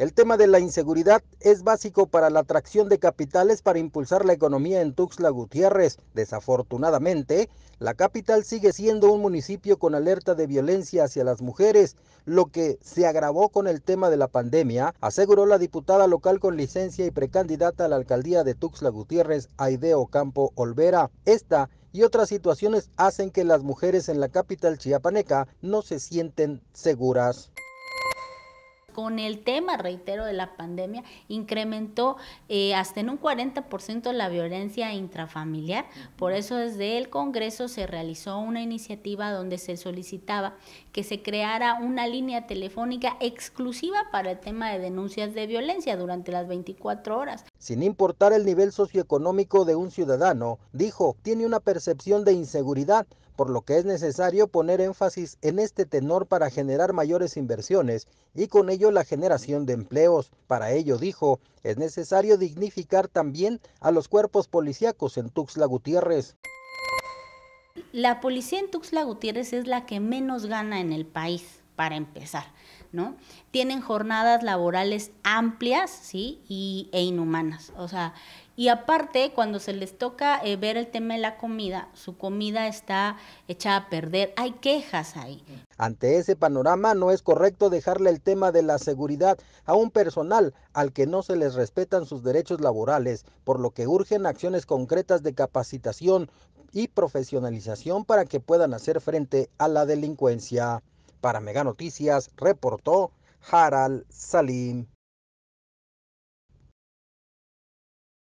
El tema de la inseguridad es básico para la atracción de capitales para impulsar la economía en Tuxtla Gutiérrez. Desafortunadamente, la capital sigue siendo un municipio con alerta de violencia hacia las mujeres, lo que se agravó con el tema de la pandemia, aseguró la diputada local con licencia y precandidata a la alcaldía de Tuxtla Gutiérrez, Aideo Campo Olvera. Esta y otras situaciones hacen que las mujeres en la capital chiapaneca no se sienten seguras con el tema, reitero, de la pandemia, incrementó eh, hasta en un 40% la violencia intrafamiliar. Por eso desde el Congreso se realizó una iniciativa donde se solicitaba que se creara una línea telefónica exclusiva para el tema de denuncias de violencia durante las 24 horas sin importar el nivel socioeconómico de un ciudadano, dijo, tiene una percepción de inseguridad, por lo que es necesario poner énfasis en este tenor para generar mayores inversiones y con ello la generación de empleos. Para ello, dijo, es necesario dignificar también a los cuerpos policíacos en Tuxtla Gutiérrez. La policía en Tuxtla Gutiérrez es la que menos gana en el país para empezar, ¿no? Tienen jornadas laborales amplias, ¿sí? Y, e inhumanas, o sea, y aparte, cuando se les toca eh, ver el tema de la comida, su comida está hecha a perder. Hay quejas ahí. Ante ese panorama, no es correcto dejarle el tema de la seguridad a un personal al que no se les respetan sus derechos laborales, por lo que urgen acciones concretas de capacitación y profesionalización para que puedan hacer frente a la delincuencia. Para Mega Noticias reportó Harald Salim.